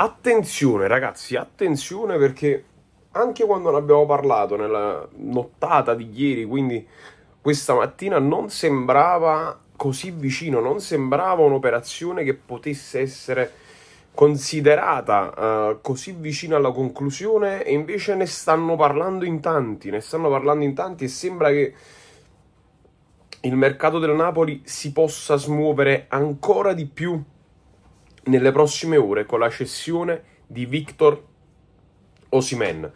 Attenzione ragazzi, attenzione perché anche quando ne abbiamo parlato nella nottata di ieri, quindi questa mattina, non sembrava così vicino, non sembrava un'operazione che potesse essere considerata uh, così vicina alla conclusione e invece ne stanno parlando in tanti, ne stanno parlando in tanti e sembra che il mercato del Napoli si possa smuovere ancora di più nelle prossime ore con la cessione di Victor Osimen.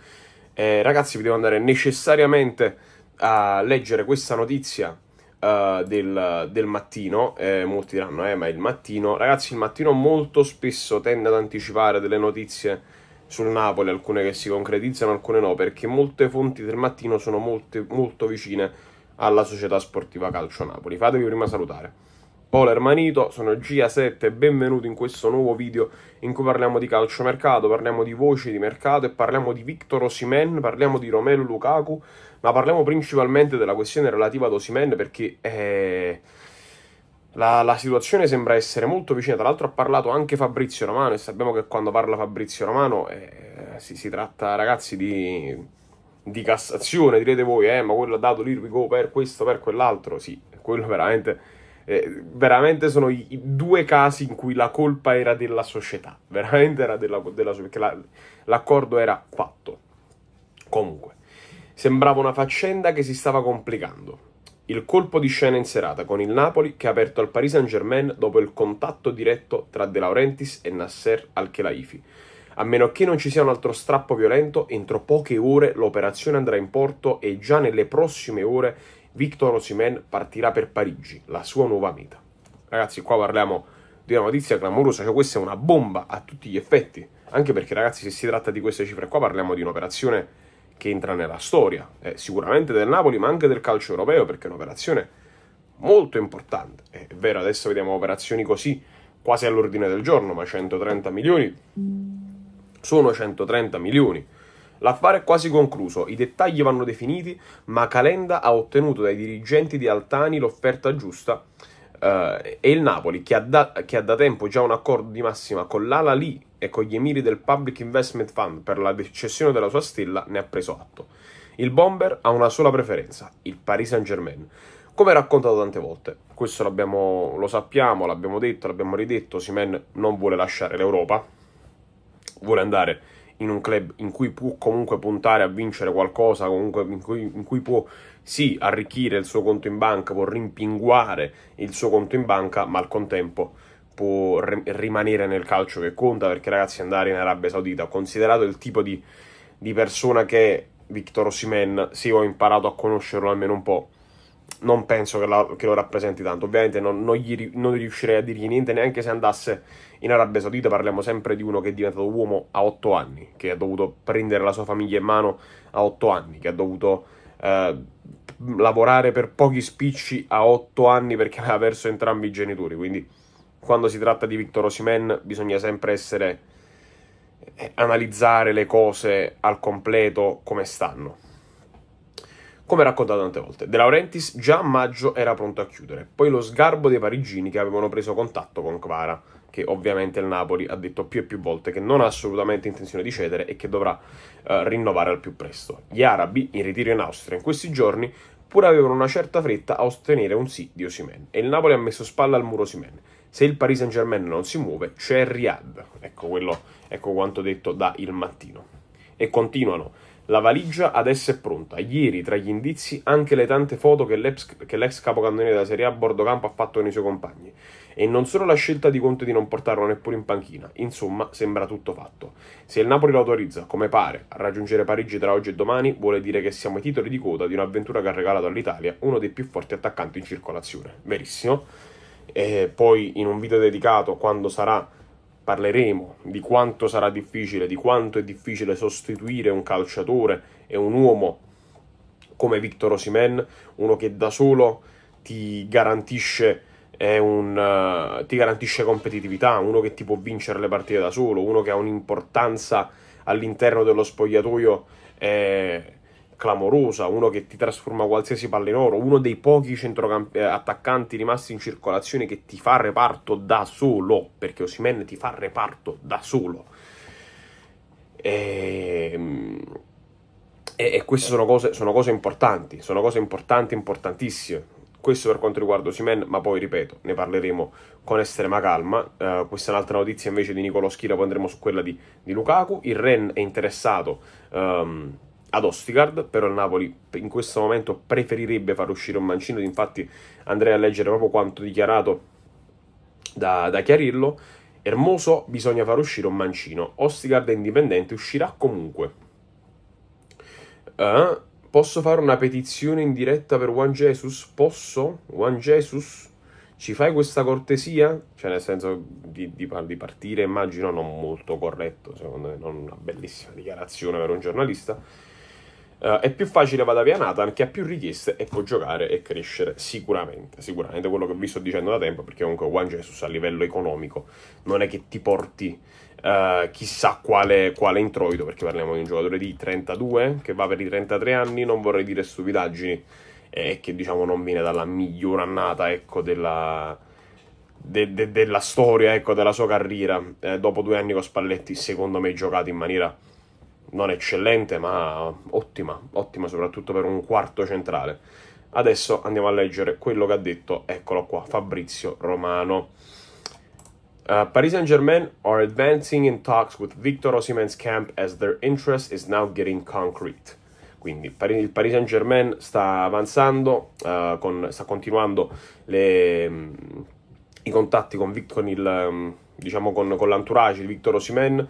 Eh, ragazzi, vi devo andare necessariamente a leggere questa notizia uh, del, del, mattino. Eh, molti diranno, eh, ma il mattino. Ragazzi, il mattino molto spesso tende ad anticipare delle notizie sul Napoli, alcune che si concretizzano, alcune no, perché molte fonti del mattino sono molte, molto vicine alla società sportiva Calcio Napoli. Fatevi prima salutare. Paolo Ermanito, sono Gia7 e benvenuti in questo nuovo video in cui parliamo di calciomercato, parliamo di voci di mercato e parliamo di Victor Osimen, parliamo di Romelu Lukaku, ma parliamo principalmente della questione relativa ad Osimen perché eh, la, la, situazione sembra essere molto vicina. Tra l'altro ha parlato anche Fabrizio Romano e sappiamo che quando parla Fabrizio Romano eh, si, si tratta, ragazzi, di di Cassazione, direte voi, eh, ma quello ha dato l'Irvigo per questo, per quell'altro, sì, quello veramente eh, veramente sono i, i, due casi in cui la colpa era della società, veramente era della, della società, perché la, l'accordo era fatto. Comunque, sembrava una faccenda che si stava complicando. Il colpo di scena in serata con il Napoli che ha aperto al Paris Saint-Germain dopo il contatto diretto tra De Laurentiis e Nasser Al-Khelaifi. A meno che non ci sia un altro strappo violento, entro poche ore l'operazione andrà in porto e già nelle prossime ore Victor Osimen partirà per Parigi, la sua nuova meta. Ragazzi, qua parliamo di una notizia clamorosa, cioè questa è una bomba a tutti gli effetti, anche perché ragazzi se si tratta di queste cifre qua parliamo di un'operazione che entra nella storia, eh, sicuramente del Napoli ma anche del calcio europeo perché è un'operazione molto importante, eh, è vero adesso vediamo operazioni così quasi all'ordine del giorno, ma 130 milioni sono 130 milioni. L'affare è quasi concluso, i dettagli vanno definiti, ma Calenda ha ottenuto dai dirigenti di Altani l'offerta giusta eh, e il Napoli, che ha, da, che ha, da, tempo già un accordo di massima con l'Ala Lì e con gli emiri del Public Investment Fund per la decessione della sua stella, ne ha preso atto. Il Bomber ha una sola preferenza, il Paris Saint-Germain. Come raccontato tante volte, questo lo sappiamo, l'abbiamo detto, l'abbiamo ridetto, Simen non vuole lasciare l'Europa, vuole andare in un club in cui può comunque puntare a vincere qualcosa, comunque in cui, in cui può sì arricchire il suo conto in banca, può rimpinguare il suo conto in banca, ma al contempo può re- rimanere nel calcio che conta, perché ragazzi andare in Arabia Saudita, considerato il tipo di, di persona che è Victor Osimen, sì ho imparato a conoscerlo almeno un po', non penso che, la, che, lo rappresenti tanto. Ovviamente non, non, gli, non, riuscirei a dirgli niente neanche se andasse in Arabia Saudita. Parliamo sempre di uno che è diventato uomo a 8 anni, che ha dovuto prendere la sua famiglia in mano a 8 anni, che ha dovuto eh, lavorare per pochi spicci a 8 anni perché aveva perso entrambi i genitori. Quindi quando si tratta di Victor Osimen bisogna sempre essere eh, analizzare le cose al completo come stanno. Come raccontato tante volte, De Laurentiis già a maggio era pronto a chiudere, poi lo sgarbo dei parigini che avevano preso contatto con Kvara, che ovviamente il Napoli ha detto più e più volte che non ha assolutamente intenzione di cedere e che dovrà eh, rinnovare al più presto. Gli arabi, in ritiro in Austria in questi giorni, pur avevano una certa fretta a ottenere un sì di Osimen, e il Napoli ha messo spalla al muro Osimen. Se il Paris Saint Germain non si muove, c'è Riyadh. Ecco, quello, ecco quanto detto da Il Mattino. E continuano. La valigia adesso è pronta. Ieri, tra gli indizi, anche le tante foto che l'ex, che l'ex capocannoniere della Serie A a bordo campo ha fatto con i suoi compagni. E non solo la scelta di Conte di non portarlo neppure in panchina. Insomma, sembra tutto fatto. Se il Napoli lo autorizza, come pare, a raggiungere Parigi tra oggi e domani, vuol dire che siamo ai titoli di coda di un'avventura che ha regalato all'Italia uno dei più forti attaccanti in circolazione. Verissimo. E poi, in un video dedicato, quando sarà parleremo di quanto sarà difficile, di quanto è difficile sostituire un calciatore e un uomo come Victor Osimen, uno che da solo ti garantisce, un, uh, ti garantisce competitività, uno che ti può vincere le partite da solo, uno che ha un'importanza all'interno dello spogliatoio. Eh, clamorosa, uno che ti trasforma qualsiasi palla in oro, uno dei pochi centrocamp- eh, attaccanti rimasti in circolazione che ti fa reparto da solo, perché Osimen ti fa reparto da solo. E, ehm, e, e queste sono cose, sono cose importanti, sono cose importanti, importantissime. Questo per quanto riguarda Osimen, ma poi ripeto, ne parleremo con estrema calma. Uh, questa è un'altra notizia invece di Nicolò Schira, poi andremo su quella di, di Lukaku. Il Ren è interessato um, ad Ostigard, però il Napoli in questo momento preferirebbe far uscire un mancino, infatti andrei a leggere proprio quanto dichiarato da, da Chiarillo. Ermoso bisogna far uscire un mancino, Ostigard è indipendente, uscirà comunque. Uh, posso fare una petizione in diretta per Juan Jesus? Posso? Juan Jesus? Ci fai questa cortesia? Cioè, nel senso di, di, di partire, immagino, non molto corretto, secondo me, non una bellissima dichiarazione per un giornalista Uh, è più facile vada via Nathan che ha più richieste e può giocare e crescere sicuramente, sicuramente quello che vi sto dicendo da tempo perché comunque Juan Jesus a livello economico non è che ti porti uh, chissà quale, quale, introito perché parliamo di un giocatore di 32 che va per i 33 anni, non vorrei dire stupidaggini e eh, che diciamo non viene dalla miglior annata ecco, della, de, de, della storia ecco, della sua carriera eh, dopo due anni con Spalletti secondo me giocato in maniera non eccellente, ma ottima, ottima soprattutto per un quarto centrale. Adesso andiamo a leggere quello che ha detto, eccolo qua, Fabrizio Romano. Uh, Paris Saint-Germain are advancing in talks with Victor Osimens camp as their interest is now getting concrete. Quindi il Paris Saint-Germain sta avanzando, uh, con, sta continuando le, um, i contatti con, con, il, um, diciamo con, con l'entourage di Victor Osimhen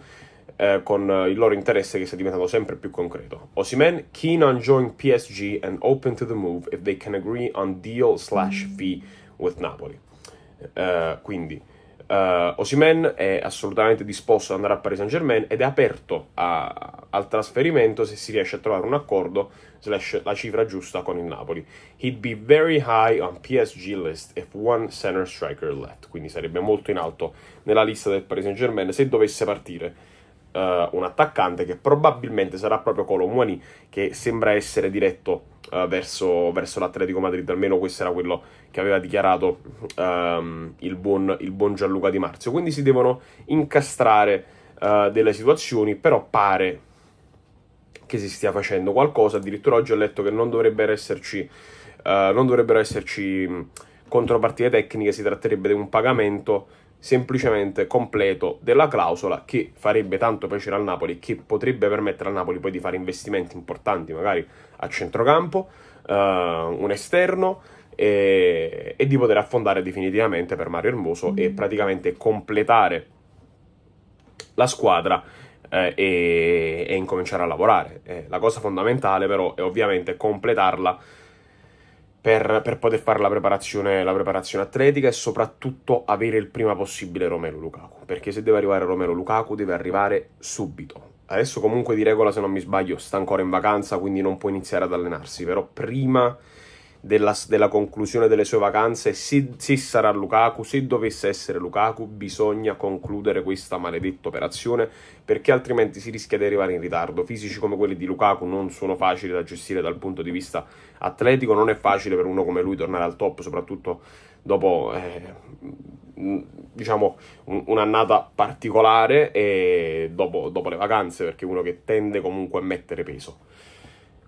eh, con eh, il loro interesse che sta diventando sempre più concreto. Osimen, keen on joining PSG and open to the move if they can agree on deal slash mm. fee with Napoli. Uh, quindi uh, Osimen è assolutamente disposto ad andare a Paris Saint Germain ed è aperto a, al trasferimento se si riesce a trovare un accordo slash la cifra giusta con il Napoli. He'd be very high on PSG list if one center striker left, quindi sarebbe molto in alto nella lista del Paris Saint Germain se dovesse partire uh, un attaccante che probabilmente sarà proprio Colomwani che sembra essere diretto uh, verso, verso, l'Atletico Madrid, almeno questo era quello che aveva dichiarato um, il, buon, il, buon, Gianluca Di Marzio. Quindi si devono incastrare uh, delle situazioni, però pare che si stia facendo qualcosa, addirittura oggi ho letto che non dovrebbero esserci... non dovrebbero esserci contropartite tecniche, si tratterebbe di un pagamento semplicemente completo della clausola che farebbe tanto piacere al Napoli, che potrebbe permettere al Napoli poi di fare investimenti importanti, magari a centrocampo, uh, un esterno e, e, di poter affondare definitivamente per Mario Hermoso e mm-hmm. praticamente completare la squadra eh, e, e, incominciare a lavorare. Eh, la cosa fondamentale però è ovviamente completarla per, per poter fare la preparazione, la preparazione, atletica e soprattutto avere il prima possibile Romero Lukaku, perché se deve arrivare Romero Lukaku deve arrivare subito. Adesso comunque di regola, se non mi sbaglio, sta ancora in vacanza, quindi non può iniziare ad allenarsi, però prima della, della, conclusione delle sue vacanze, Se, sì, sarà Lukaku, se dovesse essere Lukaku bisogna concludere questa maledetta operazione perché altrimenti si rischia di arrivare in ritardo. Fisici come quelli di Lukaku non sono facili da gestire dal punto di vista atletico, non è facile per uno come lui tornare al top, soprattutto dopo eh, diciamo un'annata particolare e dopo, dopo le vacanze perché uno che tende comunque a mettere peso.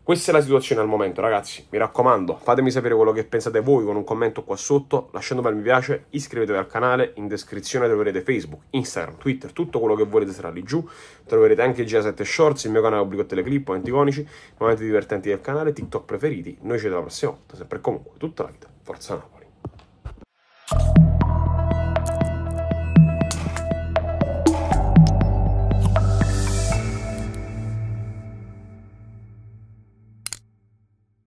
Questa è la situazione al momento, ragazzi. Mi raccomando, fatemi sapere quello che pensate voi con un commento qua sotto, lasciando un bel mi piace, iscrivetevi al canale, in descrizione troverete Facebook, Instagram, Twitter, tutto quello che volete sarà lì giù. Troverete anche il G7 Shorts, il mio canale pubblico teleclip, anticonici, momenti divertenti del canale, TikTok preferiti. Noi ci vediamo la prossima volta, sempre e comunque, tutta la vita. Forza Napoli!